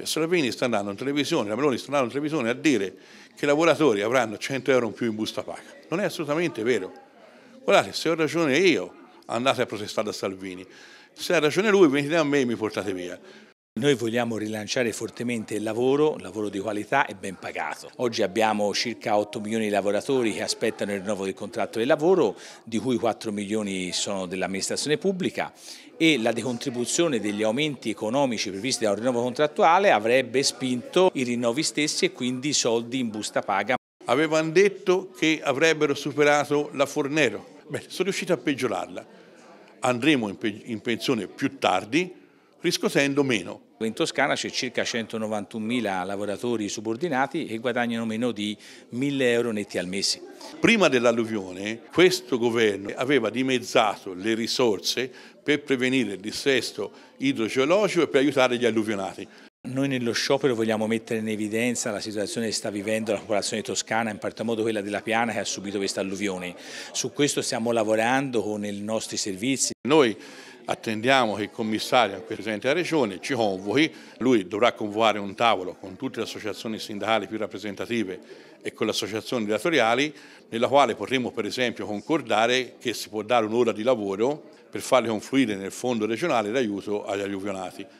Cioè, Salvini sta andando in televisione, la Meloni sta andando in televisione a dire che i lavoratori avranno 100 euro in più in busta paga. Non è assolutamente vero. Guardate, se ho ragione io, andate a protestare da Salvini. Se ha ragione lui, venite a me e mi portate via. Noi vogliamo rilanciare fortemente il lavoro, un lavoro di qualità e ben pagato. Oggi abbiamo circa 8 milioni di lavoratori che aspettano il rinnovo del contratto di lavoro, di cui 4 milioni sono dell'amministrazione pubblica e la decontribuzione degli aumenti economici previsti da un rinnovo contrattuale avrebbe spinto i rinnovi stessi e quindi i soldi in busta paga. Avevano detto che avrebbero superato la Fornero. Beh, sono riuscito a peggiorarla. Andremo in pensione più tardi, riscosendo meno. In Toscana c'è circa 191.000 lavoratori subordinati che guadagnano meno di 1.000 euro netti al mese. Prima dell'alluvione questo governo aveva dimezzato le risorse per prevenire il dissesto idrogeologico e per aiutare gli alluvionati. Noi nello sciopero vogliamo mettere in evidenza la situazione che sta vivendo la popolazione toscana, in particolar modo quella della Piana che ha subito questa alluvione. Su questo stiamo lavorando con i nostri servizi. Noi attendiamo che il commissario, anche il Presidente della Regione, ci convochi, lui dovrà convocare un tavolo con tutte le associazioni sindacali più rappresentative e con le associazioni datoriali, nella quale potremo per esempio concordare che si può dare un'ora di lavoro per farli confluire nel fondo regionale d'aiuto agli alluvionati.